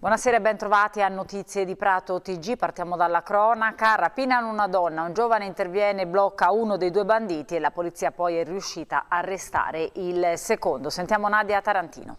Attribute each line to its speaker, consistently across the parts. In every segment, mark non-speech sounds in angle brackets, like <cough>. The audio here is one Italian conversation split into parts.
Speaker 1: Buonasera e bentrovati a Notizie di Prato TG. Partiamo dalla cronaca. Rapinano una donna, un giovane interviene blocca uno dei due banditi e la polizia poi è riuscita a arrestare il secondo. Sentiamo Nadia Tarantino.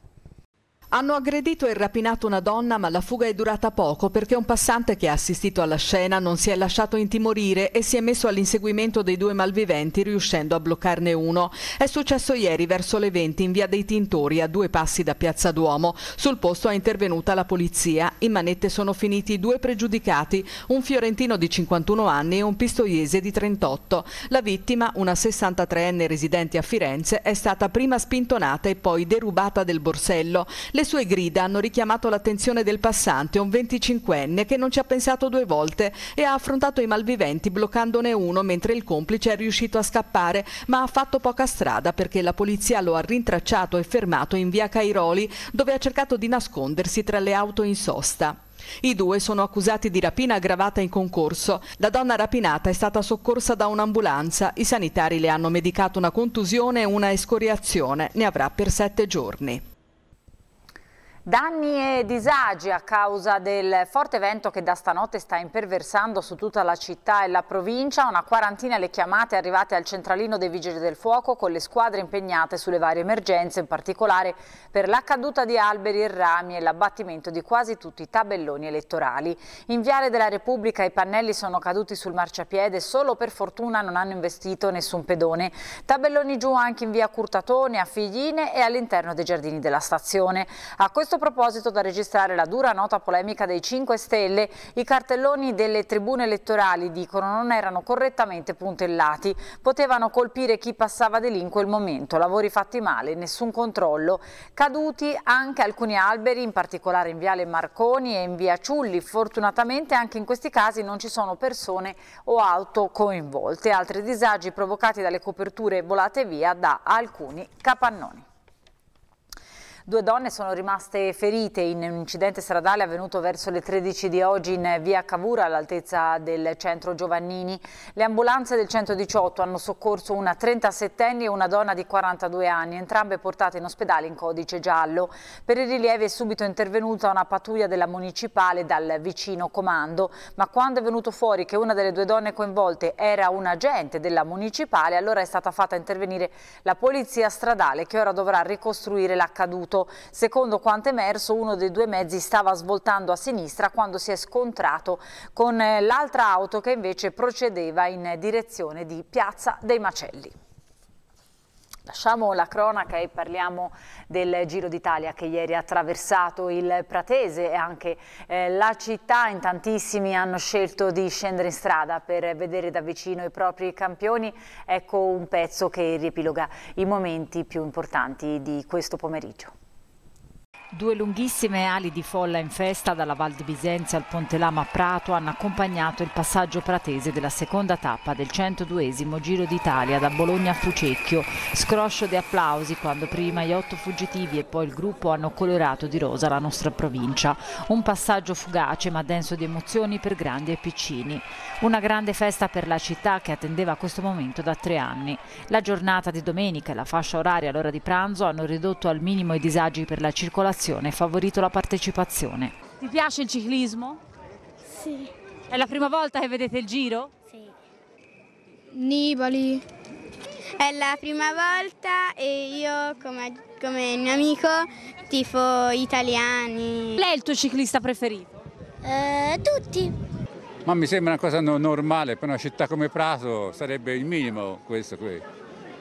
Speaker 2: Hanno aggredito e rapinato una donna ma la fuga è durata poco perché un passante che ha assistito alla scena non si è lasciato intimorire e si è messo all'inseguimento dei due malviventi riuscendo a bloccarne uno. È successo ieri verso le 20 in via dei Tintori a due passi da Piazza Duomo. Sul posto è intervenuta la polizia. In manette sono finiti due pregiudicati, un fiorentino di 51 anni e un pistoiese di 38. La vittima, una 63enne residente a Firenze, è stata prima spintonata e poi derubata del borsello. Le sue grida hanno richiamato l'attenzione del passante, un 25enne che non ci ha pensato due volte e ha affrontato i malviventi bloccandone uno mentre il complice è riuscito a scappare, ma ha fatto poca strada perché la polizia lo ha rintracciato e fermato in via Cairoli, dove ha cercato di nascondersi tra le auto in sosta. I due sono accusati di rapina aggravata in concorso. La donna rapinata è stata soccorsa da un'ambulanza. I sanitari le hanno medicato una contusione e una escoriazione. Ne avrà per sette giorni.
Speaker 1: Danni e disagi a causa del forte vento che da stanotte sta imperversando su tutta la città e la provincia, una quarantina le chiamate arrivate al centralino dei Vigili del Fuoco con le squadre impegnate sulle varie emergenze, in particolare per la caduta di alberi e rami e l'abbattimento di quasi tutti i tabelloni elettorali. In Viale della Repubblica i pannelli sono caduti sul marciapiede, solo per fortuna non hanno investito nessun pedone. Tabelloni giù anche in via Curtatone, a Figline e all'interno dei giardini della stazione. A questo proposito da registrare la dura nota polemica dei 5 Stelle, i cartelloni delle tribune elettorali dicono non erano correttamente puntellati, potevano colpire chi passava delinquo il momento, lavori fatti male, nessun controllo, caduti anche alcuni alberi, in particolare in Viale Marconi e in Via Ciulli, fortunatamente anche in questi casi non ci sono persone o auto coinvolte, altri disagi provocati dalle coperture volate via da alcuni capannoni. Due donne sono rimaste ferite in un incidente stradale avvenuto verso le 13 di oggi in via Cavura all'altezza del centro Giovannini. Le ambulanze del 118 hanno soccorso una 37enne e una donna di 42 anni, entrambe portate in ospedale in codice giallo. Per i rilievi è subito intervenuta una pattuglia della municipale dal vicino comando, ma quando è venuto fuori che una delle due donne coinvolte era un agente della municipale, allora è stata fatta intervenire la polizia stradale che ora dovrà ricostruire l'accaduto punto, secondo quanto emerso, uno dei due mezzi stava svoltando a sinistra quando si è scontrato con eh, l'altra auto che invece procedeva in direzione di Piazza dei Macelli. Lasciamo la cronaca e parliamo del Giro d'Italia che ieri ha attraversato il Pratese e anche eh, la città. In tantissimi hanno scelto di scendere in strada per vedere da vicino i propri campioni. Ecco un pezzo che riepiloga i momenti più importanti di questo pomeriggio. Due lunghissime ali di folla in festa dalla Val di Bisenza al Ponte Lama Prato hanno accompagnato il passaggio pratese della seconda tappa del 102 Giro d'Italia da Bologna a Fucecchio. Scroscio di applausi quando prima gli otto fuggitivi e poi il gruppo hanno colorato di rosa la nostra provincia. Un passaggio fugace ma denso di emozioni per grandi e piccini. Una grande festa per la città che attendeva questo momento da tre anni. La giornata di domenica e la fascia oraria all'ora di pranzo hanno ridotto al minimo i disagi per la circolazione collaborazione e favorito la partecipazione. Ti piace il ciclismo? Sì. È la prima volta che vedete il giro? Sì.
Speaker 3: Nibali. È la prima volta e io come, come mio amico tifo italiani. Lei è il tuo ciclista preferito? Eh, tutti.
Speaker 1: Ma mi sembra una cosa normale, per una città come Prato sarebbe il minimo questo qui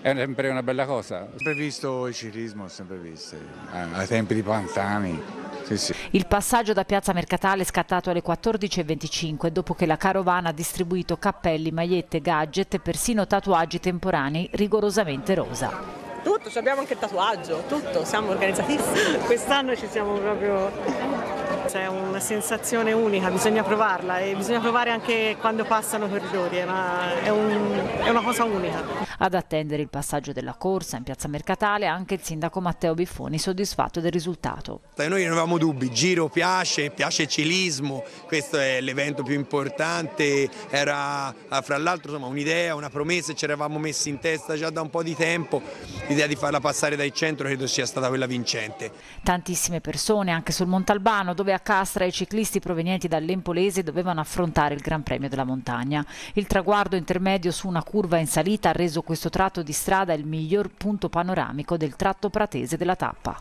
Speaker 1: è sempre una bella cosa. Ho
Speaker 2: sempre visto il cirismo, ho sempre visto, eh,
Speaker 1: ai tempi di Pantani. Sì, sì. Il passaggio da Piazza Mercatale è scattato alle 14.25 dopo che la carovana ha distribuito cappelli, magliette, gadget e persino tatuaggi temporanei rigorosamente rosa.
Speaker 2: Tutto, abbiamo anche il tatuaggio, tutto, siamo organizzatissimi. <laughs> Quest'anno ci siamo proprio c'è una sensazione unica, bisogna provarla e bisogna provare anche quando passano corridori,
Speaker 1: è eh, una, è un, è una cosa unica. Ad attendere il passaggio della corsa in piazza Mercatale anche il sindaco Matteo Biffoni soddisfatto del risultato.
Speaker 2: Noi non avevamo dubbi, giro piace, piace cilismo, questo è l'evento più importante, era fra l'altro un'idea, una promessa, ci eravamo messi in testa già da un po' di tempo, l'idea di farla passare dai centro credo sia stata quella vincente.
Speaker 1: Tantissime persone anche sul Montalbano dove a Castra i ciclisti provenienti dall'Empolese dovevano affrontare il Gran Premio della Montagna. Il traguardo intermedio su una curva in salita ha reso questo tratto di strada è il miglior punto panoramico del tratto pratese della tappa.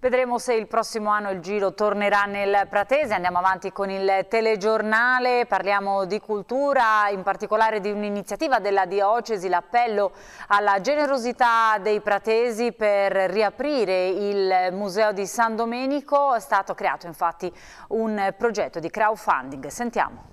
Speaker 1: Vedremo se il prossimo anno il giro tornerà nel Pratese, andiamo avanti con il telegiornale, parliamo di cultura, in particolare di un'iniziativa della diocesi, l'appello alla generosità dei pratesi per riaprire il museo di San Domenico, è stato creato infatti un progetto di crowdfunding, sentiamo.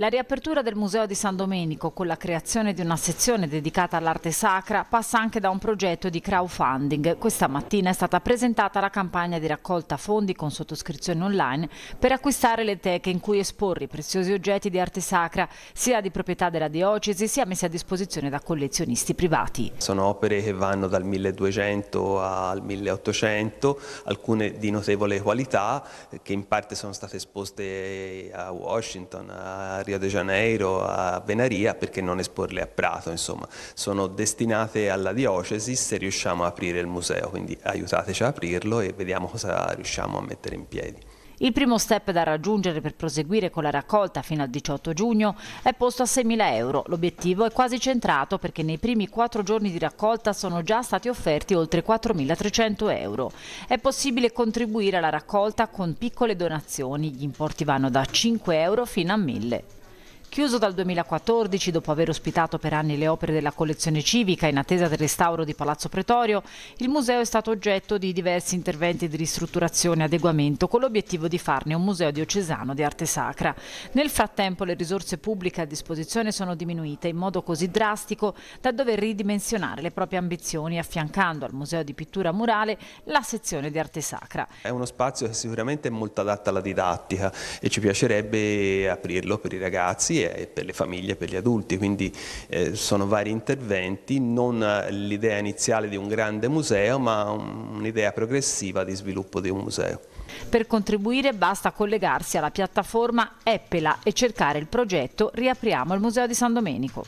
Speaker 1: La riapertura del Museo di San Domenico con la creazione di una sezione dedicata all'arte sacra passa anche da un progetto di crowdfunding. Questa mattina è stata presentata la campagna di raccolta fondi con sottoscrizione online per acquistare le teche in cui esporre i preziosi oggetti di arte sacra sia di proprietà della diocesi sia messi a disposizione da collezionisti privati. Sono
Speaker 2: opere che vanno dal 1200 al 1800, alcune di notevole qualità che in parte sono state esposte a Washington, a Rio de Janeiro a Venaria perché non esporle a Prato, insomma, sono destinate alla diocesi se riusciamo a aprire il museo, quindi aiutateci a aprirlo e vediamo cosa riusciamo a mettere in piedi.
Speaker 1: Il primo step da raggiungere per proseguire con la raccolta fino al 18 giugno è posto a 6.000 euro. L'obiettivo è quasi centrato perché nei primi quattro giorni di raccolta sono già stati offerti oltre 4.300 euro. È possibile contribuire alla raccolta con piccole donazioni, gli importi vanno da 5 euro fino a 1.000. euro. Chiuso dal 2014, dopo aver ospitato per anni le opere della collezione civica in attesa del restauro di Palazzo Pretorio, il museo è stato oggetto di diversi interventi di ristrutturazione e adeguamento con l'obiettivo di farne un museo diocesano di arte sacra. Nel frattempo le risorse pubbliche a disposizione sono diminuite in modo così drastico da dover ridimensionare le proprie ambizioni affiancando al museo di pittura murale la sezione di arte sacra.
Speaker 2: È uno spazio che sicuramente è molto adatto alla didattica e ci piacerebbe aprirlo per i ragazzi e per le famiglie e per gli adulti, quindi eh, sono vari interventi, non eh, l'idea iniziale di un grande museo ma un'idea progressiva di sviluppo di un museo.
Speaker 1: Per contribuire basta collegarsi alla piattaforma Eppela e cercare il progetto Riapriamo il Museo di San Domenico.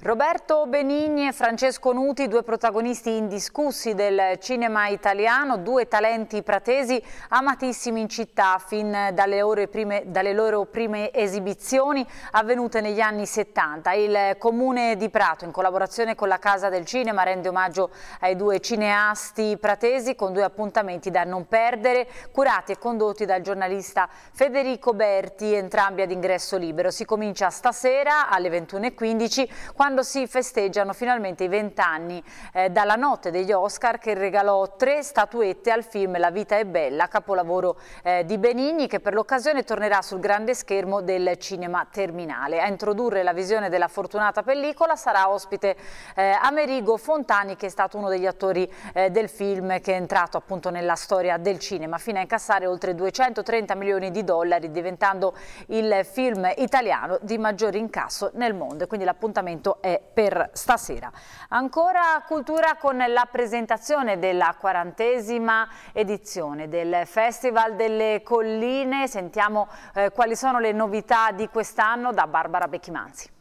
Speaker 1: Roberto Benigni e Francesco Nuti, due protagonisti indiscussi del cinema italiano, due talenti pratesi amatissimi in città fin dalle, prime, dalle, loro prime esibizioni avvenute negli anni 70. Il Comune di Prato, in collaborazione con la Casa del Cinema, rende omaggio ai due cineasti pratesi con due appuntamenti da non perdere, curati e condotti dal giornalista Federico Berti, entrambi ad ingresso libero. Si comincia stasera alle 21.15 quando quando si festeggiano finalmente i vent'anni eh, dalla notte degli Oscar che regalò tre statuette al film La vita è bella, capolavoro eh, di Benigni che per l'occasione tornerà sul grande schermo del cinema terminale. A introdurre la visione della fortunata pellicola sarà ospite eh, Amerigo Fontani che è stato uno degli attori eh, del film che è entrato appunto nella storia del cinema fino a incassare oltre 230 milioni di dollari diventando il film italiano di maggior incasso nel mondo. e Quindi l'appuntamento è per stasera. Ancora cultura con la presentazione della quarantesima edizione del Festival delle Colline. Sentiamo eh, quali sono le novità di quest'anno da Barbara Becchimanzi.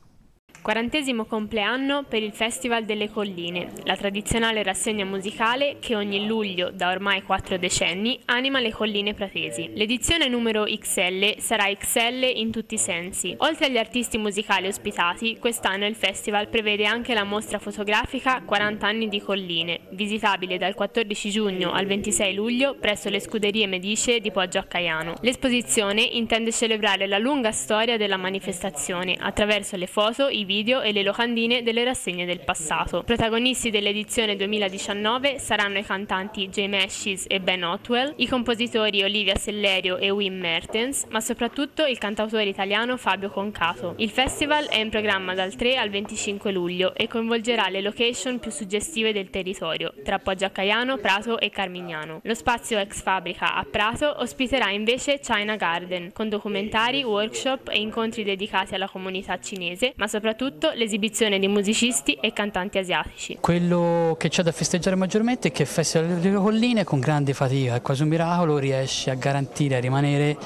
Speaker 3: Quarantesimo compleanno per il Festival delle Colline, la tradizionale rassegna musicale che ogni luglio, da ormai quattro decenni, anima le colline pratesi. L'edizione numero XL sarà XL in tutti i sensi. Oltre agli artisti musicali ospitati, quest'anno il festival prevede anche la mostra fotografica 40 anni di colline, visitabile dal 14 giugno al 26 luglio presso le scuderie Medice di Poggio a Caiano. L'esposizione intende celebrare la lunga storia della manifestazione attraverso le foto, i video video e le locandine delle rassegne del passato. Protagonisti dell'edizione 2019 saranno i cantanti Jay Meshes e Ben Otwell, i compositori Olivia Sellerio e Wim Mertens, ma soprattutto il cantautore italiano Fabio Concato. Il festival è in programma dal 3 al 25 luglio e coinvolgerà le location più suggestive del territorio, tra Poggio Poggiacaiano, Prato e Carmignano. Lo spazio ex fabbrica a Prato ospiterà invece China Garden, con documentari, workshop e incontri dedicati alla comunità cinese, ma soprattutto soprattutto l'esibizione di musicisti e cantanti asiatici.
Speaker 2: Quello che c'è da festeggiare maggiormente è che Festival delle Colline con grande fatica, è quasi un miracolo, riesce a garantire, a rimanere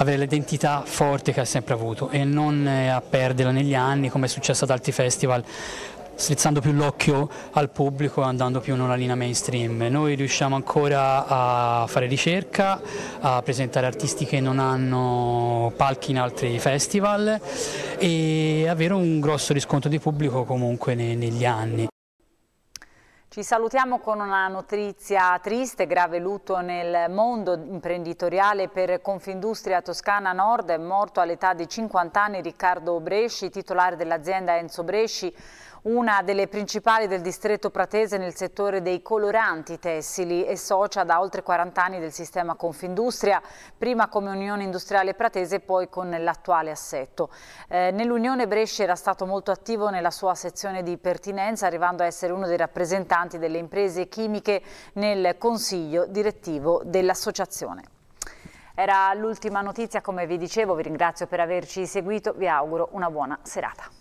Speaker 2: avere l'identità forte che ha sempre avuto e non a perderla negli anni come è successo ad altri festival strizzando più l'occhio al pubblico e andando più in una linea mainstream. Noi riusciamo ancora a fare ricerca, a presentare artisti che non hanno palchi in altri festival e avere un grosso riscontro di pubblico comunque negli anni.
Speaker 1: Ci salutiamo con una notizia triste, grave lutto nel mondo imprenditoriale per Confindustria Toscana Nord. È morto all'età di 50 anni Riccardo Bresci, titolare dell'azienda Enzo Bresci, una delle principali del distretto pratese nel settore dei coloranti tessili e socia da oltre 40 anni del sistema Confindustria, prima come Unione Industriale Pratese e poi con l'attuale assetto. Eh, Nell'Unione Brescia era stato molto attivo nella sua sezione di pertinenza, arrivando a essere uno dei rappresentanti delle imprese chimiche nel consiglio direttivo dell'associazione. Era l'ultima notizia, come vi dicevo, vi ringrazio per averci seguito, vi auguro una buona serata.